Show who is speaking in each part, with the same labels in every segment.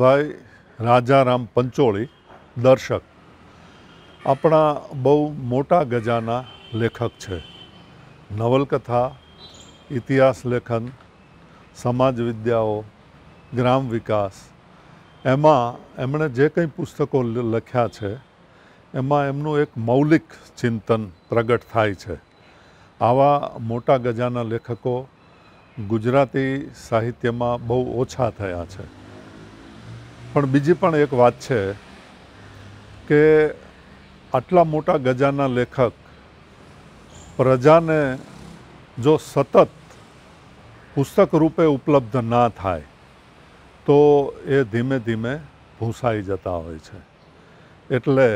Speaker 1: ભાઈ રાજારામ પંચોળી દર્શક આપણા બહુ મોટા ગજાના લેખક છે નવલકથા ઇતિહાસ લેખન સમાજ વિદ્યાઓ ગ્રામ વિકાસ એમાં એમણે જે કંઈ પુસ્તકો લખ્યા છે એમાં એમનું એક મૌલિક ચિંતન પ્રગટ થાય છે આવા મોટા ગજાના લેખકો ગુજરાતી સાહિત્યમાં બહુ ઓછા થયા છે પણ બીજી પણ એક વાત છે કે આટલા મોટા ગજાના લેખક પ્રજાને જો સતત પુસ્તક રૂપે ઉપલબ્ધ ના થાય તો એ ધીમે ધીમે ભૂંસાઈ જતા હોય છે એટલે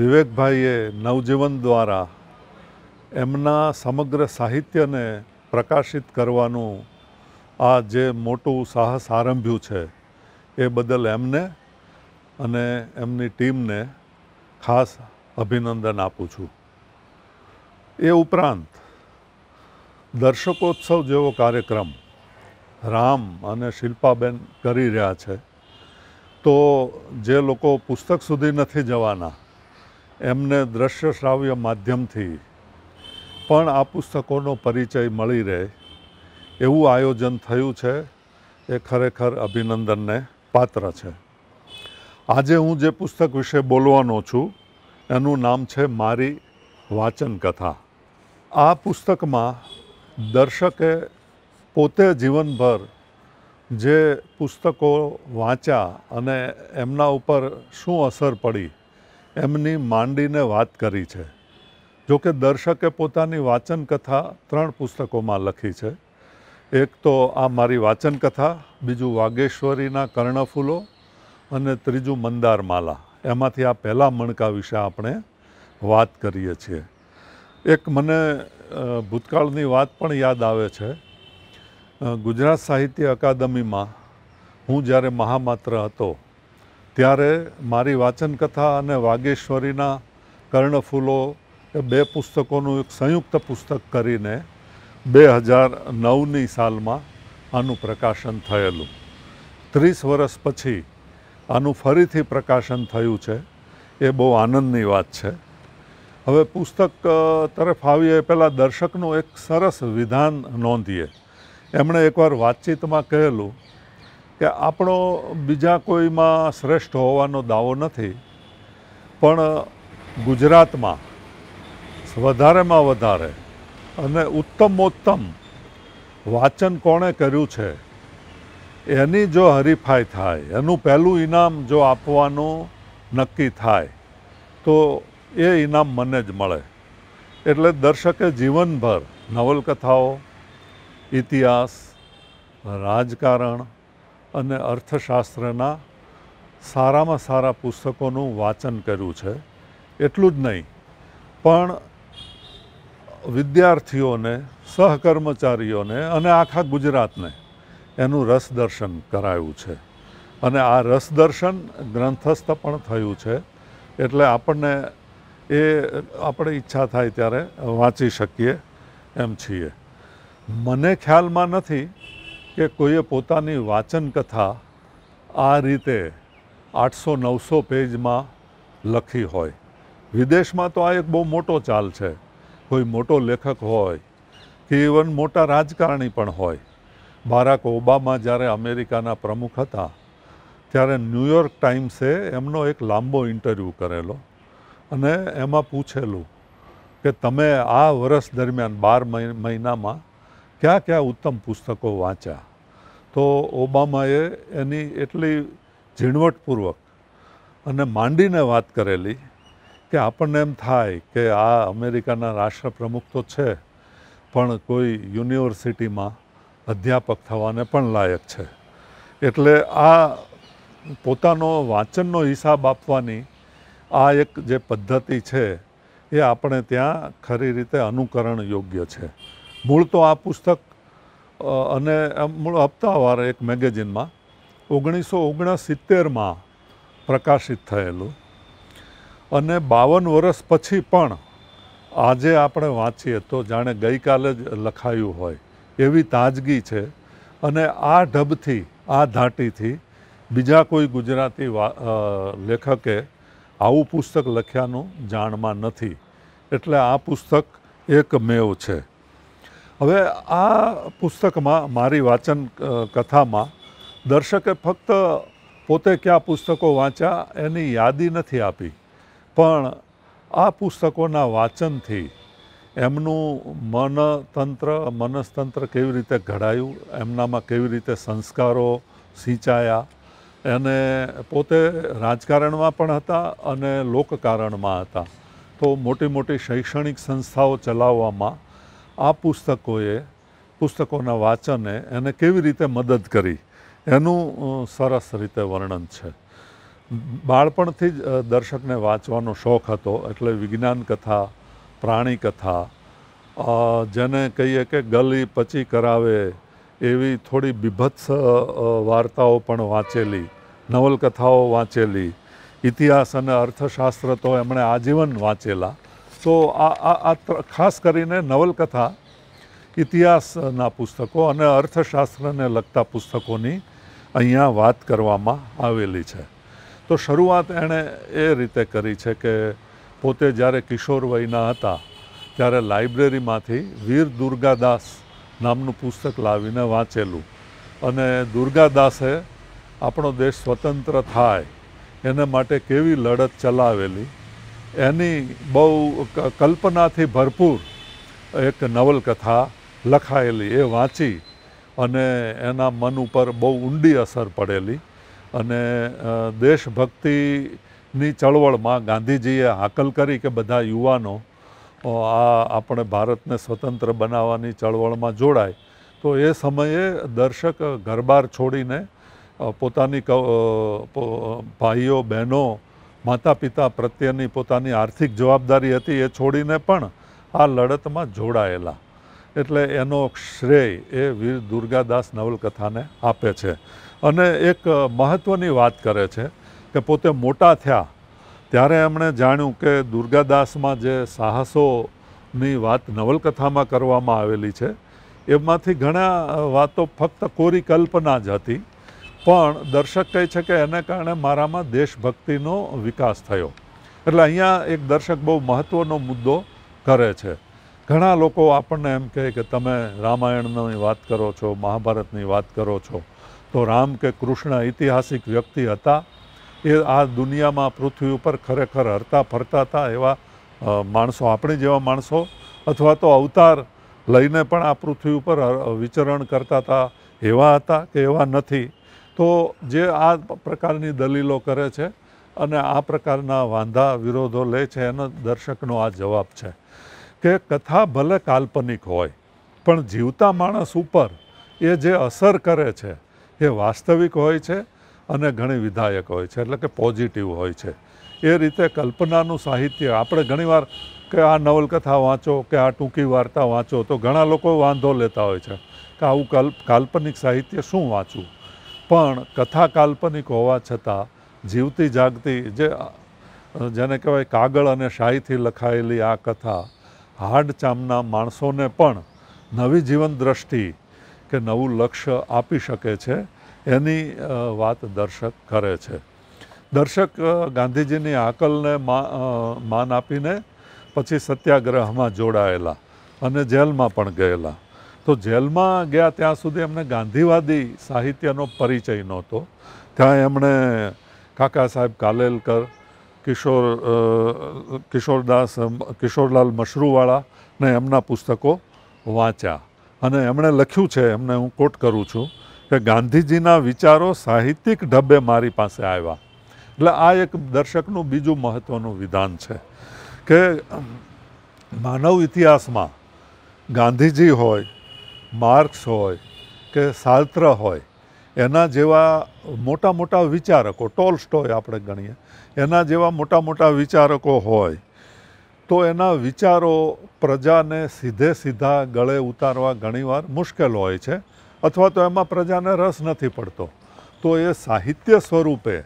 Speaker 1: વિવેકભાઈએ નવજીવન દ્વારા એમના સમગ્ર સાહિત્યને પ્રકાશિત કરવાનું આ જે મોટું સાહસ આરંભ્યું છે એ બદલ એમને અને એમની ટીમને ખાસ અભિનંદન આપું છું એ ઉપરાંત દર્શકોત્સવ જેવો કાર્યક્રમ રામ અને શિલ્પાબેન કરી રહ્યા છે તો જે લોકો પુસ્તક સુધી નથી જવાના એમને દ્રશ્ય શ્રાવ્ય માધ્યમથી પણ આ પુસ્તકોનો પરિચય મળી રહે એવું આયોજન થયું છે એ ખરેખર અભિનંદનને પાત્ર છે આજે હું જે પુસ્તક વિશે બોલવાનો છું એનું નામ છે મારી વાચન કથા આ પુસ્તકમાં દર્શકે પોતે જીવનભર જે પુસ્તકો વાંચ્યા અને એમના ઉપર શું અસર પડી એમની માંડીને વાત કરી છે જોકે દર્શકે પોતાની વાચન કથા ત્રણ પુસ્તકોમાં લખી છે એક તો આ મારી વાચન કથા બીજું વાગેશ્વરીના કર્ણફૂલો અને ત્રીજું મંદાર માલા એમાંથી આ પહેલાં મણકા વિશે આપણે વાત કરીએ છીએ એક મને ભૂતકાળની વાત પણ યાદ આવે છે ગુજરાત સાહિત્ય અકાદમીમાં હું જ્યારે મહામાત્ર હતો ત્યારે મારી વાચન કથા અને વાગેશ્વરીના કર્ણફૂલો એ બે પુસ્તકોનું એક સંયુક્ત પુસ્તક કરીને બે હજાર નવની સાલમાં આનું પ્રકાશન થયેલું ત્રીસ વર્ષ પછી આનું ફરીથી પ્રકાશન થયું છે એ બહુ આનંદની વાત છે હવે પુસ્તક તરફ આવીએ પહેલાં દર્શકનું એક સરસ વિધાન નોંધીએ એમણે એકવાર વાતચીતમાં કહેલું કે આપણો બીજા કોઈમાં શ્રેષ્ઠ હોવાનો દાવો નથી પણ ગુજરાતમાં વધારેમાં વધારે અને ઉત્તમોત્તમ વાંચન કોણે કર્યું છે એની જો હરીફાઈ થાય એનું પહેલું ઈનામ જો આપવાનું નક્કી થાય તો એ ઈનામ મને જ મળે એટલે દર્શકે જીવનભર નવલકથાઓ ઇતિહાસ રાજકારણ અને અર્થશાસ્ત્રના સારામાં સારા પુસ્તકોનું વાંચન કર્યું છે એટલું જ નહીં પણ વિદ્યાર્થીઓને સહકર્મચારીઓને અને આખા ગુજરાતને એનું રસદર્શન કરાયું છે અને આ રસદર્શન ગ્રંથસ્થ પણ થયું છે એટલે આપણને એ આપણે ઈચ્છા થાય ત્યારે વાંચી શકીએ એમ છીએ મને ખ્યાલમાં નથી કે કોઈએ પોતાની વાચન કથા આ રીતે આઠસો નવસો પેજમાં લખી હોય વિદેશમાં તો આ એક બહુ મોટો ચાલ છે કોઈ મોટો લેખક હોય કે ઇવન મોટા રાજકારણી પણ હોય બારાક ઓબામા જ્યારે અમેરિકાના પ્રમુખ હતા ત્યારે ન્યૂયોર્ક ટાઈમ્સે એમનો એક લાંબો ઇન્ટરવ્યૂ કરેલો અને એમાં પૂછેલું કે તમે આ વર્ષ દરમિયાન બાર મહિનામાં કયા કયા ઉત્તમ પુસ્તકો વાંચ્યા તો ઓબામાએ એની એટલી ઝીણવટપૂર્વક અને માંડીને વાત કરેલી કે આપણને એમ થાય કે આ અમેરિકાના રાષ્ટ્રપ્રમુખ તો છે પણ કોઈ યુનિવર્સિટીમાં અધ્યાપક થવાને પણ લાયક છે એટલે આ પોતાનો વાંચનનો હિસાબ આપવાની આ એક જે પદ્ધતિ છે એ આપણે ત્યાં ખરી રીતે અનુકરણ યોગ્ય છે મૂળ તો આ પુસ્તક અને મૂળ હપ્તાવાર એક મેગેઝિનમાં ઓગણીસો ઓગણસિત્તેરમાં પ્રકાશિત થયેલું અને બાવન વર્ષ પછી પણ આજે આપણે વાંચીએ તો જાણે ગઈકાલે જ લખાયું હોય એવી તાજગી છે અને આ ઢબથી આ ધાટીથી બીજા કોઈ ગુજરાતી લેખકે આવું પુસ્તક લખ્યાનું જાણમાં નથી એટલે આ પુસ્તક એક મેવ છે હવે આ પુસ્તકમાં મારી વાચન કથામાં દર્શકે ફક્ત પોતે કયા પુસ્તકો વાંચ્યા એની યાદી નથી આપી પણ આ પુસ્તકોના વાંચનથી એમનું મન તંત્ર મનસ્તંત્ર કેવી રીતે ઘડાયું એમનામાં કેવી રીતે સંસ્કારો સિંચાયા એને પોતે રાજકારણમાં પણ હતા અને લોકકારણમાં હતા તો મોટી મોટી શૈક્ષણિક સંસ્થાઓ ચલાવવામાં આ પુસ્તકોએ પુસ્તકોના વાંચને એને કેવી રીતે મદદ કરી એનું સરસ રીતે વર્ણન છે બાળપણથી જ દર્શકને વાંચવાનો શોખ હતો એટલે વિજ્ઞાન કથા પ્રાણી કથા જેને કહીએ કે ગલી પચી કરાવે એવી થોડી બિભત્સ વાર્તાઓ પણ વાંચેલી નવલકથાઓ વાંચેલી ઇતિહાસ અને અર્થશાસ્ત્ર તો એમણે આજીવન વાંચેલા તો આ આ ખાસ કરીને નવલકથા ઇતિહાસના પુસ્તકો અને અર્થશાસ્ત્રને લગતા પુસ્તકોની અહીંયા વાત કરવામાં આવેલી છે તો શરૂઆત એણે એ રીતે કરી છે કે પોતે જ્યારે કિશોર વયના હતા ત્યારે લાઇબ્રેરીમાંથી વીર દુર્ગાદાસ નામનું પુસ્તક લાવીને વાંચેલું અને દુર્ગાદાસે આપણો દેશ સ્વતંત્ર થાય એને માટે કેવી લડત ચલાવેલી એની બહુ કલ્પનાથી ભરપૂર એક નવલકથા લખાયેલી એ વાંચી અને એના મન ઉપર બહુ ઊંડી અસર પડેલી અને દેશભક્તિની ચળવળમાં ગાંધીજીએ હાકલ કરી કે બધા યુવાનો આ આપણે ભારતને સ્વતંત્ર બનાવવાની ચળવળમાં જોડાય તો એ સમયે દર્શક ઘરબાર છોડીને પોતાની ભાઈઓ બહેનો માતા પિતા પ્રત્યેની પોતાની આર્થિક જવાબદારી હતી એ છોડીને પણ આ લડતમાં જોડાયેલા એટલે એનો શ્રેય એ વીર દુર્ગાદાસ નવલકથાને આપે છે અને એક મહત્ત્વની વાત કરે છે કે પોતે મોટા થયા ત્યારે એમણે જાણ્યું કે દુર્ગાદાસમાં જે સાહસોની વાત નવલકથામાં કરવામાં આવેલી છે એમાંથી ઘણા વાતો ફક્ત કોરી કલ્પના જ હતી પણ દર્શક કહે છે કે એને કારણે મારામાં દેશભક્તિનો વિકાસ થયો એટલે અહીંયા એક દર્શક બહુ મહત્ત્વનો મુદ્દો કરે છે ઘણા લોકો આપણને એમ કહે કે તમે રામાયણની વાત કરો છો મહાભારતની વાત કરો છો તો રામ કે કૃષ્ણ ઐતિહાસિક વ્યક્તિ હતા એ આ દુનિયામાં પૃથ્વી ઉપર ખરેખર હરતા ફરતા હતા એવા માણસો આપણી જેવા માણસો અથવા તો અવતાર લઈને પણ આ પૃથ્વી ઉપર વિચરણ કરતા હતા એવા હતા કે એવા નથી તો જે આ પ્રકારની દલીલો કરે છે અને આ પ્રકારના વાંધા વિરોધો લે છે એનો દર્શકનો આ જવાબ છે કે કથા ભલે કાલ્પનિક હોય પણ જીવતા માણસ ઉપર એ જે અસર કરે છે એ વાસ્તવિક હોય છે અને ઘણી વિધાયક હોય છે એટલે કે પોઝિટિવ હોય છે એ રીતે કલ્પનાનું સાહિત્ય આપણે ઘણીવાર કે આ નવલકથા વાંચો કે આ ટૂંકી વાર્તા વાંચો તો ઘણા લોકો વાંધો લેતા હોય છે કે આવું કલ્પ કાલ્પનિક સાહિત્ય શું વાંચવું પણ કથા કાલ્પનિક હોવા છતાં જીવતી જાગતી જે જેને કહેવાય કાગળ અને શાહીથી લખાયેલી આ કથા હાડ ચામના માણસોને પણ નવી જીવન દ્રષ્ટિ કે નવું લક્ષ્ય આપી શકે છે એની વાત દર્શક કરે છે દર્શક ગાંધીજીની આકલને માન આપીને પછી સત્યાગ્રહમાં જોડાયેલા અને જેલમાં પણ ગયેલા તો જેલમાં ગયા ત્યાં સુધી એમને ગાંધીવાદી સાહિત્યનો પરિચય નહોતો ત્યાં એમણે કાકા સાહેબ કાલેલકર કિશોર કિશોરદાસ કિશોરલાલ મશરૂવાળા ને એમના પુસ્તકો વાંચ્યા અને એમણે લખ્યું છે એમને હું કોટ કરું છું કે ગાંધીજીના વિચારો સાહિત્યિક ઢબે મારી પાસે આવ્યા એટલે આ એક દર્શકનું બીજું મહત્ત્વનું વિધાન છે કે માનવ ઇતિહાસમાં ગાંધીજી હોય માર્ક્સ હોય કે સાલ્ત્ર હોય એના જેવા મોટા મોટા વિચારકો ટોલ્સ્ટોય આપણે ગણીએ એના જેવા મોટા મોટા વિચારકો હોય તો એના વિચારો પ્રજાને સીધે સીધા ગળે ઉતારવા ઘણીવાર મુશ્કેલ હોય છે અથવા તો એમાં પ્રજાને રસ નથી પડતો તો એ સાહિત્ય સ્વરૂપે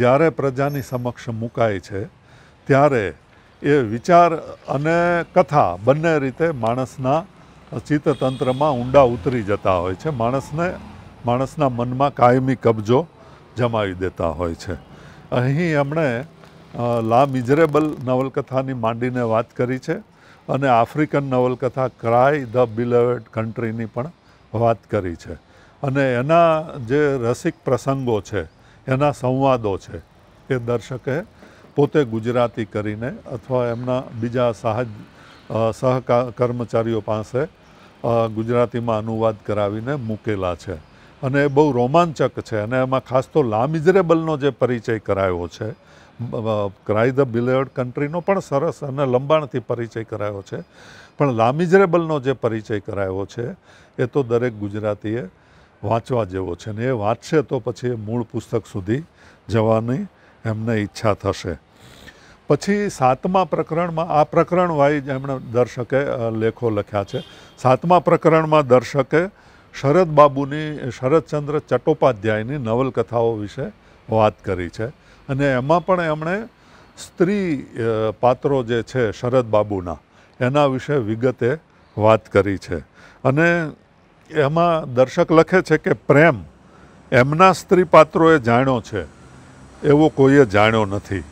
Speaker 1: જ્યારે પ્રજાની સમક્ષ મુકાય છે ત્યારે એ વિચાર અને કથા બંને રીતે માણસના ચિત્તતંત્રમાં ઊંડા ઉતરી જતા હોય છે માણસને માણસના મનમાં કાયમી કબજો જમાવી દેતા હોય છે અહીં એમણે લા મિઝરેબલ નવલકથાની માંડીને વાત કરી છે અને આફ્રિકન નવલકથા ક્રાય ધ બિલેવેડ કન્ટ્રીની પણ વાત કરી છે અને એના જે રસિક પ્રસંગો છે એના સંવાદો છે એ દર્શકે પોતે ગુજરાતી કરીને અથવા એમના બીજા સાહજ સહ કર્મચારીઓ પાસે ગુજરાતીમાં અનુવાદ કરાવીને મૂકેલા છે અને એ બહુ રોમાંચક છે અને એમાં ખાસ તો લામિઝરેબલનો જે પરિચય કરાયો છે ક્રાય ધ બિલેવડ કન્ટ્રીનો પણ સરસ અને લંબાણથી પરિચય કરાયો છે પણ લામિઝરેબલનો જે પરિચય કરાયો છે એ તો દરેક ગુજરાતીએ વાંચવા જેવો છે ને એ વાંચશે તો પછી એ મૂળ પુસ્તક સુધી જવાની એમને ઈચ્છા થશે પછી સાતમા પ્રકરણમાં આ પ્રકરણ વાઇઝ એમણે દર્શકે લેખો લખ્યા છે સાતમા પ્રકરણમાં દર્શકે શરદ બાબુની શરદચંદ્ર ચટ્ટોપાધ્યાયની નવલકથાઓ વિશે વાત કરી છે અને એમાં પણ એમણે સ્ત્રી પાત્રો જે છે શરદ બાબુના એના વિશે વિગતે વાત કરી છે અને એમાં દર્શક લખે છે કે પ્રેમ એમના સ્ત્રી પાત્રોએ જાણ્યો છે એવો કોઈએ જાણ્યો નથી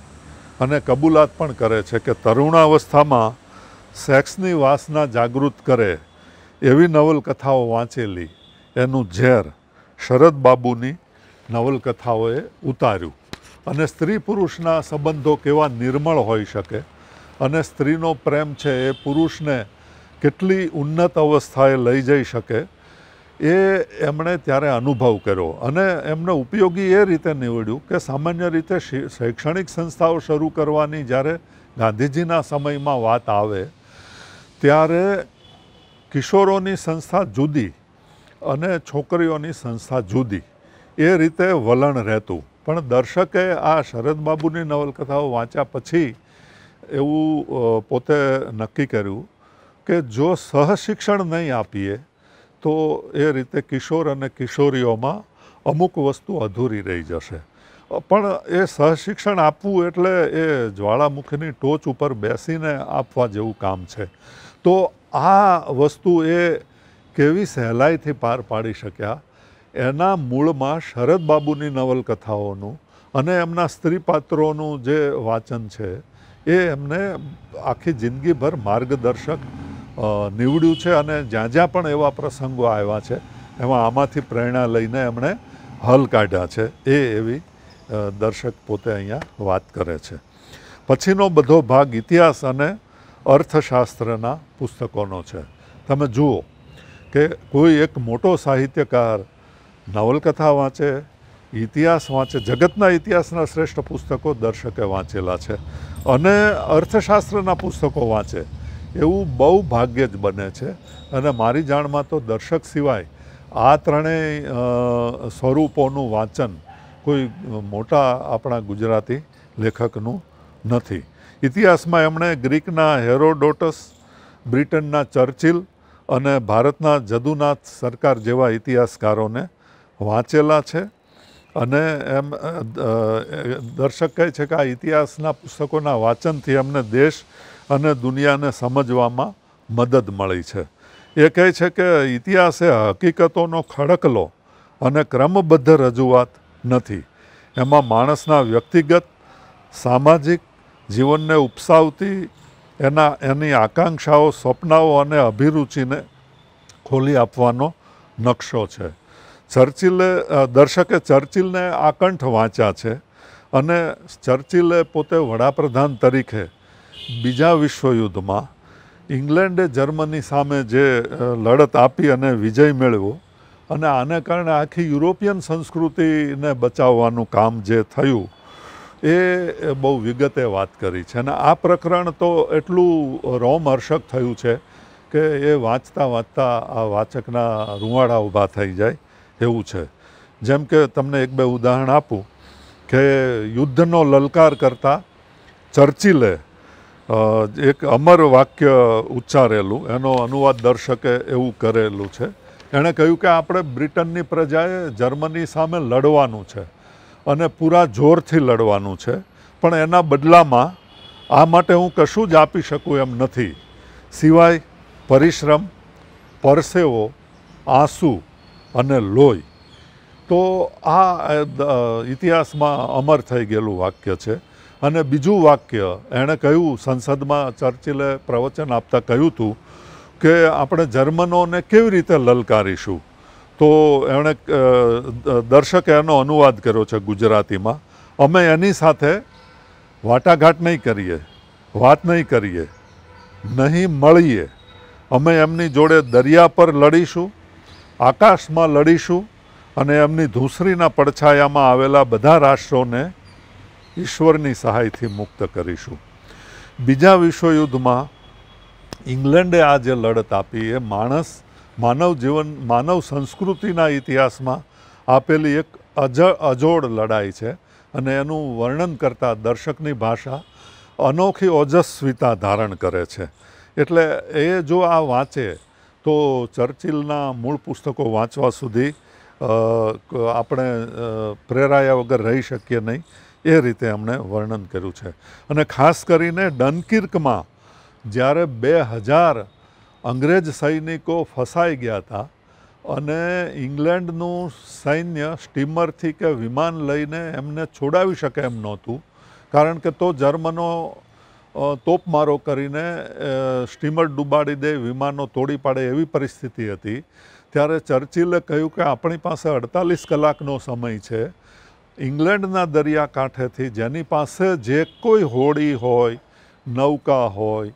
Speaker 1: અને કબૂલાત પણ કરે છે કે તરુણાવસ્થામાં સેક્સની વાસના જાગૃત કરે એવી નવલકથાઓ વાંચેલી એનું ઝેર શરદ બાબુની નવલકથાઓએ ઉતાર્યું અને સ્ત્રી પુરુષના સંબંધો કેવા નિર્મળ હોઈ શકે અને સ્ત્રીનો પ્રેમ છે એ પુરુષને કેટલી ઉન્નત અવસ્થાએ લઈ જઈ શકે એ એમણે ત્યારે અનુભવ કર્યો અને એમને ઉપયોગી એ રીતે નીવડ્યું કે સામાન્ય રીતે શૈક્ષણિક સંસ્થાઓ શરૂ કરવાની જ્યારે ગાંધીજીના સમયમાં વાત આવે ત્યારે કિશોરોની સંસ્થા જુદી અને છોકરીઓની સંસ્થા જુદી એ રીતે વલણ રહેતું પણ દર્શકે આ શરદબાબુની નવલકથાઓ વાંચ્યા પછી એવું પોતે નક્કી કર્યું કે જો સહશિક્ષણ નહીં આપીએ તો એ રીતે કિશોર અને કિશોરીઓમાં અમુક વસ્તુ અધૂરી રહી જશે પણ એ સહશિક્ષણ આપવું એટલે એ જ્વાળામુખીની ટોચ ઉપર બેસીને આપવા જેવું કામ છે તો આ વસ્તુ એ કેવી સહેલાઈથી પાર પાડી શક્યા એના મૂળમાં શરદબાબુની નવલકથાઓનું અને એમના સ્ત્રીપાત્રોનું જે વાંચન છે એ એમને આખી જિંદગીભર માર્ગદર્શક નીવડ્યું છે અને જ્યાં જ્યાં પણ એવા પ્રસંગો આવ્યા છે એમાં આમાંથી પ્રેરણા લઈને એમણે હલ કાઢ્યા છે એ એવી દર્શક પોતે અહીંયા વાત કરે છે પછીનો બધો ભાગ ઇતિહાસ અને અર્થશાસ્ત્રના પુસ્તકોનો છે તમે જુઓ કે કોઈ એક મોટો સાહિત્યકાર નવલકથા વાંચે ઇતિહાસ વાંચે જગતના ઇતિહાસના શ્રેષ્ઠ પુસ્તકો દર્શકે વાંચેલા છે અને અર્થશાસ્ત્રના પુસ્તકો વાંચે એવું બહુ ભાગ્ય જ બને છે અને મારી જાણમાં તો દર્શક સિવાય આ ત્રણેય સ્વરૂપોનું વાંચન કોઈ મોટા આપણા ગુજરાતી લેખકનું નથી ઇતિહાસમાં એમણે ગ્રીકના હેરોડોટસ બ્રિટનના ચર્ચિલ અને ભારતના જદુનાથ સરકાર જેવા ઇતિહાસકારોને વાંચેલા છે અને એમ દર્શક કહે છે કે આ ઇતિહાસના પુસ્તકોના વાંચનથી અમને દેશ અને દુનિયાને સમજવામાં મદદ મળી છે એ કહે છે કે ઇતિહાસે હકીકતોનો ખડકલો અને ક્રમબદ્ધ રજૂઆત નથી એમાં માણસના વ્યક્તિગત સામાજિક જીવનને ઉપસાવતી એના એની આકાંક્ષાઓ સ્વપ્નાઓ અને અભિરુચિને ખોલી આપવાનો નકશો છે ચર્ચિલે દર્શકે ચર્ચિલને આકંઠ વાંચ્યા છે અને ચર્ચિલે પોતે વડાપ્રધાન તરીકે બીજા વિશ્વયુદ્ધમાં ઇંગ્લેન્ડે જર્મની સામે જે લડત આપી અને વિજય મેળવ્યો અને આને કારણે આખી યુરોપિયન સંસ્કૃતિને બચાવવાનું કામ જે થયું એ બહુ વિગતે વાત કરી છે અને આ પ્રકરણ તો એટલું રોમહર્ષક થયું છે કે એ વાંચતા વાંચતા આ વાચકના રૂવાડા ઊભા થઈ જાય એવું છે જેમ કે તમને એક બે ઉદાહરણ આપું કે યુદ્ધનો લલકાર કરતા ચર્ચિલે એક અમર વાક્ય ઉચ્ચારેલું એનો અનુવાદ દર્શકે એવું કરેલું છે એણે કહ્યું કે આપણે બ્રિટનની પ્રજાએ જર્મની સામે લડવાનું છે અને પૂરા જોરથી લડવાનું છે પણ એના બદલામાં આ માટે હું કશું જ આપી શકું એમ નથી સિવાય પરિશ્રમ પરસેવો આંસુ અને લોહી તો આ ઇતિહાસમાં અમર થઈ ગયેલું વાક્ય છે અને બીજું વાક્ય એણે કહ્યું સંસદમાં ચર્ચિલે પ્રવચન આપતા કહ્યું હતું કે આપણે જર્મનોને કેવી રીતે લલકારીશું તો એણે દર્શકે એનો અનુવાદ કર્યો છે ગુજરાતીમાં અમે એની સાથે વાટાઘાટ નહીં કરીએ વાત નહીં કરીએ નહીં મળીએ અમે એમની જોડે દરિયા પર લડીશું આકાશમાં લડીશું અને એમની ધૂસરીના પડછાયામાં આવેલા બધા રાષ્ટ્રોને ઈશ્વરની સહાયથી મુક્ત કરીશું બીજા વિશ્વયુદ્ધમાં ઇંગ્લેન્ડે આ જે લડત આપી એ માણસ માનવ જીવન માનવ સંસ્કૃતિના ઇતિહાસમાં આપેલી એક અજ અજોડ લડાઈ છે અને એનું વર્ણન કરતાં દર્શકની ભાષા અનોખી ઓજસ્વીતા ધારણ કરે છે એટલે એ જો આ વાંચે તો ચર્ચિલના મૂળ પુસ્તકો વાંચવા સુધી આપણે પ્રેરાયા વગર રહી શકીએ નહીં એ રીતે અમને વર્ણન કર્યું છે અને ખાસ કરીને ડનકિર્કમાં જ્યારે બે હજાર અંગ્રેજ સૈનિકો ફસાઈ ગયા હતા અને ઇંગ્લેન્ડનું સૈન્ય સ્ટીમરથી કે વિમાન લઈને એમને છોડાવી શકે એમ નહોતું કારણ કે તો જર્મનો તોપમારો કરીને સ્ટીમર ડૂબાડી દે વિમાનો તોડી પાડે એવી પરિસ્થિતિ હતી ત્યારે ચર્ચિલે કહ્યું કે આપણી પાસે અડતાલીસ કલાકનો સમય છે ઇંગ્લેન્ડના દરિયાકાંઠેથી જેની પાસે જે કોઈ હોડી હોય નૌકા હોય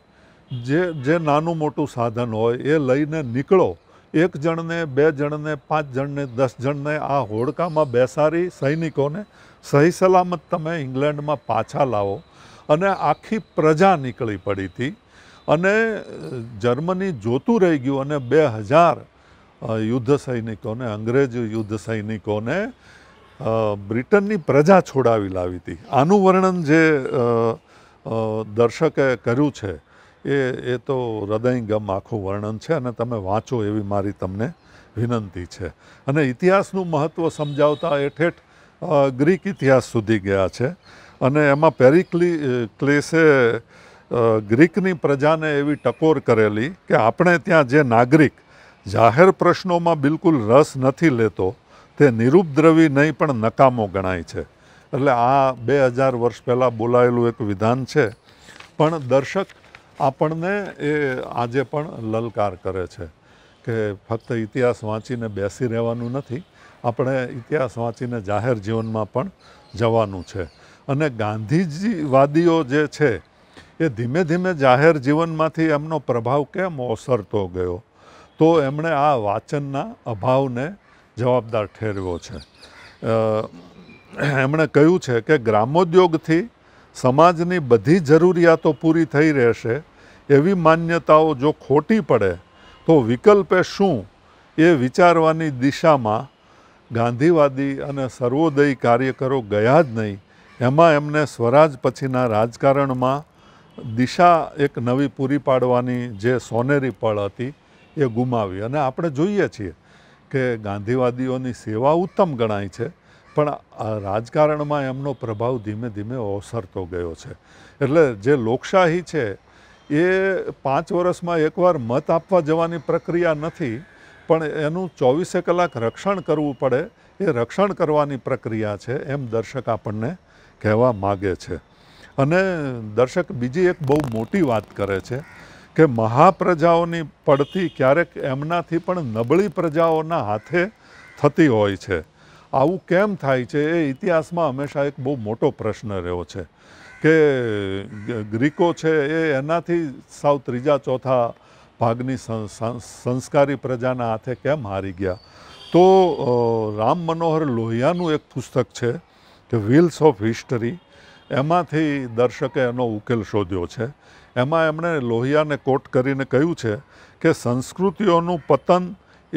Speaker 1: જે જે નાનું મોટું સાધન હોય એ લઈને નીકળો એક જણને બે જણને પાંચ જણને દસ જણને આ હોડકામાં બેસારી સૈનિકોને સહી સલામત તમે ઇંગ્લેન્ડમાં પાછા લાવો અને આખી પ્રજા નીકળી પડી હતી અને જર્મની જોતું રહી ગયું અને બે હજાર યુદ્ધ સૈનિકોને અંગ્રેજ યુદ્ધ સૈનિકોને બ્રિટનની પ્રજા છોડાવી લાવી હતી આનું વર્ણન જે દર્શકે કર્યું છે એ એ તો હૃદયંગમ આખું વર્ણન છે અને તમે વાંચો એવી મારી તમને વિનંતી છે અને ઇતિહાસનું મહત્ત્વ સમજાવતા એ ગ્રીક ઇતિહાસ સુધી ગયા છે અને એમાં પેરિકલી ક્લેસે ગ્રીકની પ્રજાને એવી ટકોર કરેલી કે આપણે ત્યાં જે નાગરિક જાહેર પ્રશ્નોમાં બિલકુલ રસ નથી લેતો તે નિરુપદ્રવી નહીં પણ નકામો ગણાય છે એટલે આ બે હજાર વર્ષ પહેલાં બોલાયેલું એક વિધાન છે પણ દર્શક આપણને એ આજે પણ લલકાર કરે છે કે ફક્ત ઇતિહાસ વાંચીને બેસી રહેવાનું નથી આપણે ઇતિહાસ વાંચીને જાહેર જીવનમાં પણ જવાનું છે અને ગાંધીજીવાદીઓ જે છે એ ધીમે ધીમે જાહેર જીવનમાંથી એમનો પ્રભાવ કેમ ઓસરતો ગયો તો એમણે આ વાચનના અભાવને જવાબદાર ઠેરવ્યો છે એમણે કહ્યું છે કે ગ્રામોદ્યોગથી સમાજની બધી જરૂરિયાતો પૂરી થઈ રહેશે એવી માન્યતાઓ જો ખોટી પડે તો વિકલ્પે શું એ વિચારવાની દિશામાં ગાંધીવાદી અને સર્વોદય કાર્યકરો ગયા જ નહીં એમાં એમને સ્વરાજ પછીના રાજકારણમાં દિશા એક નવી પૂરી પાડવાની જે સોનેરી પળ હતી એ ગુમાવી અને આપણે જોઈએ છીએ કે ગાંધીવાદીઓની સેવા ઉત્તમ ગણાય છે પણ રાજકારણમાં એમનો પ્રભાવ ધીમે ધીમે ઓસરતો ગયો છે એટલે જે લોકશાહી છે એ પાંચ વર્ષમાં એકવાર મત આપવા જવાની પ્રક્રિયા નથી પણ એનું ચોવીસે કલાક રક્ષણ કરવું પડે એ રક્ષણ કરવાની પ્રક્રિયા છે એમ દર્શક આપણને કહેવા માગે છે અને દર્શક બીજી એક બહુ મોટી વાત કરે છે કે મહાપ્રજાઓની પડતી ક્યારેક એમનાથી પણ નબળી પ્રજાઓના હાથે થતી હોય છે આવું કેમ થાય છે એ ઇતિહાસમાં હંમેશા એક બહુ મોટો પ્રશ્ન રહ્યો છે કે ગ્રીકો છે એ એનાથી સાવ ત્રીજા ચોથા ભાગની સંસ્કારી પ્રજાના હાથે કેમ હારી ગયા તો રામ મનોહર લોહિયાનું એક પુસ્તક છે ધ વ્હીલ્સ ઓફ હિસ્ટરી એમાંથી દર્શકે એનો ઉકેલ શોધ્યો છે એમાં એમણે લોહિયાને કોટ કરીને કહ્યું છે કે સંસ્કૃતિઓનું પતન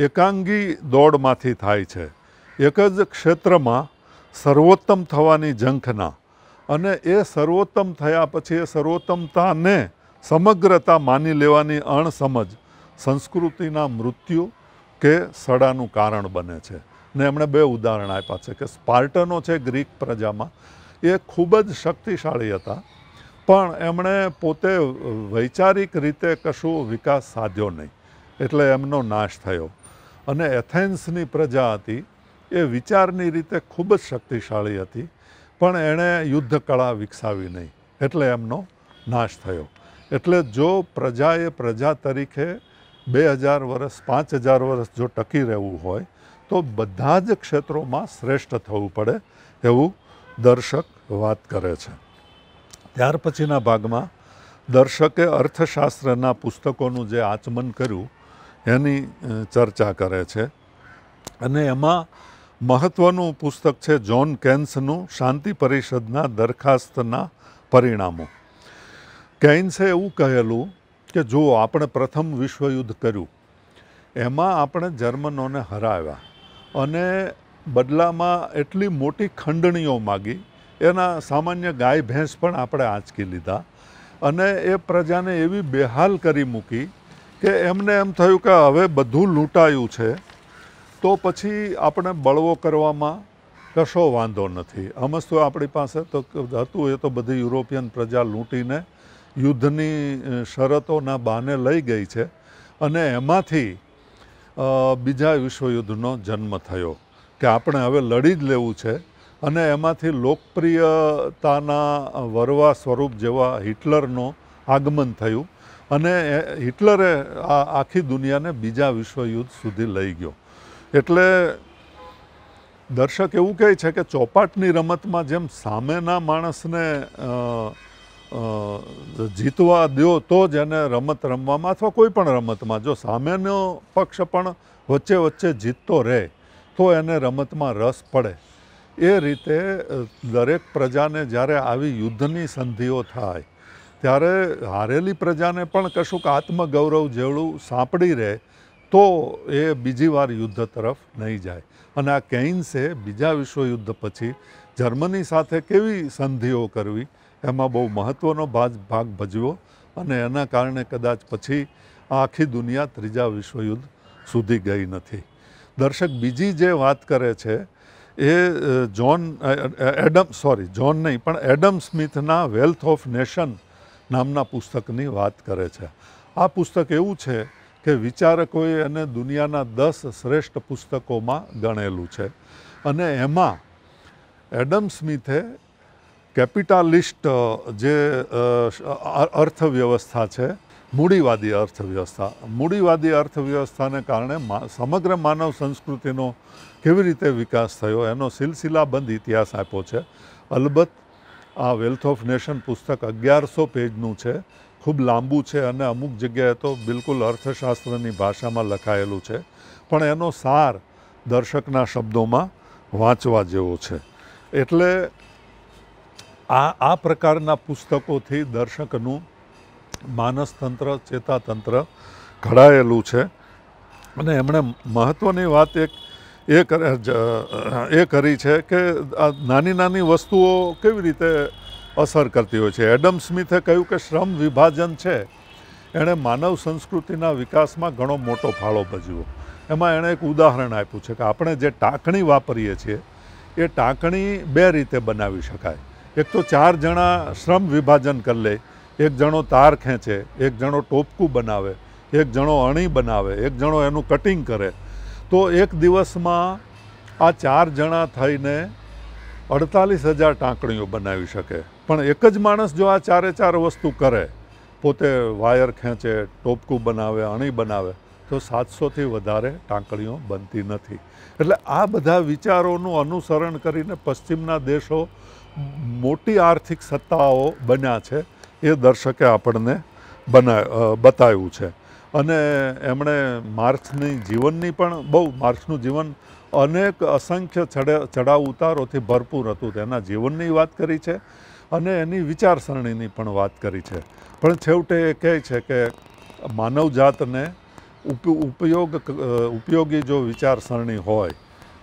Speaker 1: એકાંગી દોડમાંથી થાય છે એક જ ક્ષેત્રમાં સર્વોત્તમ થવાની ઝંખના અને એ સર્વોત્તમ થયા પછી એ સર્વોત્તમતાને સમગ્રતા માની લેવાની અણસમજ સંસ્કૃતિના મૃત્યુ કે સડાનું કારણ બને છે ને એમણે બે ઉદાહરણ આપ્યા છે કે સ્પાર્ટનો છે ગ્રીક પ્રજામાં એ ખૂબ જ શક્તિશાળી હતા પણ એમણે પોતે વૈચારિક રીતે કશું વિકાસ સાધ્યો નહીં એટલે એમનો નાશ થયો અને એથેન્સની પ્રજા હતી એ વિચારની રીતે ખૂબ જ શક્તિશાળી હતી પણ એણે યુદ્ધ કળા વિકસાવી નહીં એટલે એમનો નાશ થયો એટલે જો પ્રજાએ પ્રજા તરીકે બે હજાર વર્ષ પાંચ હજાર વર્ષ જો ટકી રહેવું હોય તો બધા જ ક્ષેત્રોમાં શ્રેષ્ઠ થવું પડે એવું દર્શક વાત કરે છે ત્યાર પછીના ભાગમાં દર્શકે અર્થશાસ્ત્રના પુસ્તકોનું જે આચમન કર્યું એની ચર્ચા કરે છે અને એમાં મહત્ત્વનું પુસ્તક છે જ્હોન કેન્સનું શાંતિ પરિષદના દરખાસ્તના પરિણામો કેન્સે એવું કહેલું કે જો આપણે પ્રથમ વિશ્વયુદ્ધ કર્યું એમાં આપણે જર્મનોને હરાવ્યા અને બદલામાં એટલી મોટી ખંડણીઓ માગી એના સામાન્ય ગાય ભેંસ પણ આપણે આંચકી લીધા અને એ પ્રજાને એવી બેહાલ કરી મૂકી કે એમને એમ થયું કે હવે બધું લૂંટાયું છે તો પછી આપણે બળવો કરવામાં કશો વાંધો નથી આમસ તો આપણી પાસે તો હતું એ તો બધી યુરોપિયન પ્રજા લૂંટીને યુદ્ધની શરતોના બહાને લઈ ગઈ છે અને એમાંથી બીજા વિશ્વયુદ્ધનો જન્મ થયો કે આપણે હવે લડી જ લેવું છે અને એમાંથી લોકપ્રિયતાના વરવા સ્વરૂપ જેવા હિટલરનો આગમન થયું અને હિટલરે આ આખી દુનિયાને બીજા વિશ્વયુદ્ધ સુધી લઈ ગયો એટલે દર્શક એવું કહે છે કે ચોપાટની રમતમાં જેમ સામેના માણસને જીતવા દો તો જ એને રમત રમવામાં અથવા કોઈ પણ રમતમાં જો સામેનો પક્ષ પણ વચ્ચે વચ્ચે જીતતો રહે તો એને રમતમાં રસ પડે એ રીતે દરેક પ્રજાને જ્યારે આવી યુદ્ધની સંધિઓ થાય ત્યારે હારેલી પ્રજાને પણ કશુંક આત્મગૌરવ જેવડું સાંપડી રહે તો એ બીજી વાર યુદ્ધ તરફ નહીં જાય અને આ કેઇન્સે બીજા વિશ્વયુદ્ધ પછી જર્મની સાથે કેવી સંધિઓ કરવી એમાં બહુ મહત્ત્વનો ભાગ ભાગ ભજવ્યો અને એના કારણે કદાચ પછી આખી દુનિયા ત્રીજા વિશ્વયુદ્ધ સુધી ગઈ નથી દર્શક બીજી જે વાત કરે છે એ જ્હોન એડમ સોરી જ્હોન નહીં પણ એડમ સ્મિથના વેલ્થ ઓફ નેશન નામના પુસ્તકની વાત કરે છે આ પુસ્તક એવું છે કે વિચારકોએ એને દુનિયાના દસ શ્રેષ્ઠ પુસ્તકોમાં ગણેલું છે અને એમાં એડમ સ્મિથે કેપિટાલિસ્ટ જે અર્થવ્યવસ્થા છે મૂડીવાદી અર્થવ્યવસ્થા મૂડીવાદી અર્થવ્યવસ્થાને કારણે સમગ્ર માનવ સંસ્કૃતિનો કેવી રીતે વિકાસ થયો એનો સિલસિલાબંધ ઇતિહાસ આપ્યો છે અલબત્ત આ વેલ્થ ઓફ નેશન પુસ્તક અગિયારસો પેજનું છે ખૂબ લાંબુ છે અને અમુક જગ્યાએ તો બિલકુલ અર્થશાસ્ત્રની ભાષામાં લખાયેલું છે પણ એનો સાર દર્શકના શબ્દોમાં વાંચવા જેવો છે એટલે આ આ પ્રકારના પુસ્તકોથી દર્શકનું માનસતંત્ર ચેતાતંત્ર ઘડાયેલું છે અને એમણે મહત્ત્વની વાત એક એ કરે એ કરી છે કે આ નાની નાની વસ્તુઓ કેવી રીતે અસર કરતી હોય છે એડમ સ્મિથે કહ્યું કે શ્રમ વિભાજન છે એણે માનવ સંસ્કૃતિના વિકાસમાં ઘણો મોટો ફાળો ભજવ્યો એમાં એણે એક ઉદાહરણ આપ્યું છે કે આપણે જે ટાંકણી વાપરીએ છીએ એ ટાંકણી બે રીતે બનાવી શકાય એક તો ચાર જણા શ્રમ વિભાજન કરી લે એક જણો તાર ખેંચે એક જણો ટોપકું બનાવે એક જણો અણી બનાવે એક જણો એનું કટિંગ કરે તો એક દિવસમાં આ ચાર જણા થઈને અડતાલીસ હજાર ટાંકણીઓ બનાવી શકે પણ એક જ માણસ જો આ ચારે ચાર વસ્તુ કરે પોતે વાયર ખેંચે ટોપકું બનાવે અણી બનાવે તો સાતસોથી વધારે ટાંકણીઓ બનતી નથી એટલે આ બધા વિચારોનું અનુસરણ કરીને પશ્ચિમના દેશો મોટી આર્થિક સત્તાઓ બન્યા છે એ દર્શકે આપણને બના બતાવ્યું છે અને એમણે માર્ક્સની જીવનની પણ બહુ માર્ક્સનું જીવન અનેક અસંખ્ય ચઢાવ ઉતારોથી ભરપૂર હતું તેના જીવનની વાત કરી છે અને એની વિચારસરણીની પણ વાત કરી છે પણ છેવટે એ કહે છે કે માનવજાતને ઉપયોગ ઉપયોગી જો વિચારસરણી હોય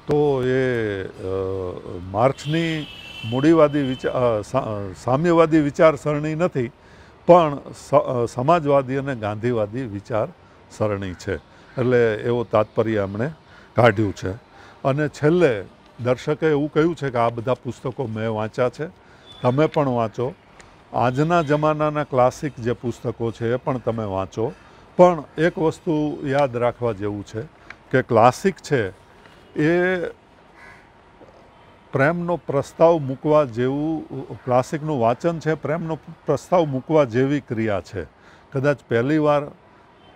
Speaker 1: તો એ માર્ક્સની મૂડીવાદી વિચાર સામ્યવાદી વિચારસરણી નથી પણ સમાજવાદી અને ગાંધીવાદી વિચારસરણી છે એટલે એવો તાત્પર્ય એમણે કાઢ્યું છે અને છેલ્લે દર્શકે એવું કહ્યું છે કે આ બધા પુસ્તકો મેં વાંચ્યા છે તમે પણ વાંચો આજના જમાનાના ક્લાસિક જે પુસ્તકો છે એ પણ તમે વાંચો પણ એક વસ્તુ યાદ રાખવા જેવું છે કે ક્લાસિક છે એ પ્રેમનો પ્રસ્તાવ મૂકવા જેવું ક્લાસિકનું વાંચન છે પ્રેમનો પ્રસ્તાવ મૂકવા જેવી ક્રિયા છે કદાચ પહેલી વાર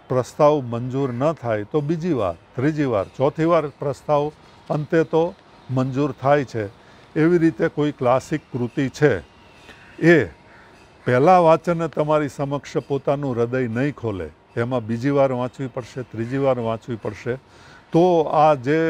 Speaker 1: પ્રસ્તાવ મંજૂર ન થાય તો બીજી વાર ત્રીજી વાર ચોથી વાર પ્રસ્તાવ અંતે તો મંજૂર થાય છે એવી રીતે કોઈ ક્લાસિક કૃતિ છે એ પહેલાં વાંચને તમારી સમક્ષ પોતાનું હૃદય નહીં ખોલે એમાં બીજી વાર વાંચવી પડશે ત્રીજી વાર વાંચવી પડશે તો આ જે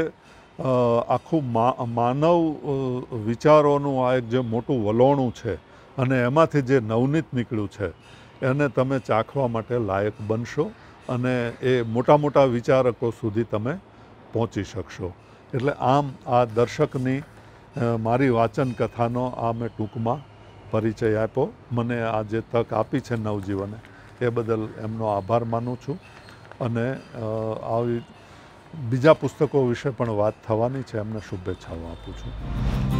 Speaker 1: આખું માનવ વિચારોનું આ એક જે મોટું વલોણું છે અને એમાંથી જે નવનીત નીકળ્યું છે એને તમે ચાખવા માટે લાયક બનશો અને એ મોટા મોટા વિચારકો સુધી તમે પહોંચી શકશો એટલે આમ આ દર્શકની મારી વાચન કથાનો આ મેં ટૂંકમાં પરિચય આપ્યો મને આ જે તક આપી છે નવજીવને એ બદલ એમનો આભાર માનું છું અને આવી બીજા પુસ્તકો વિશે પણ વાત થવાની છે એમને શુભેચ્છાઓ આપું છું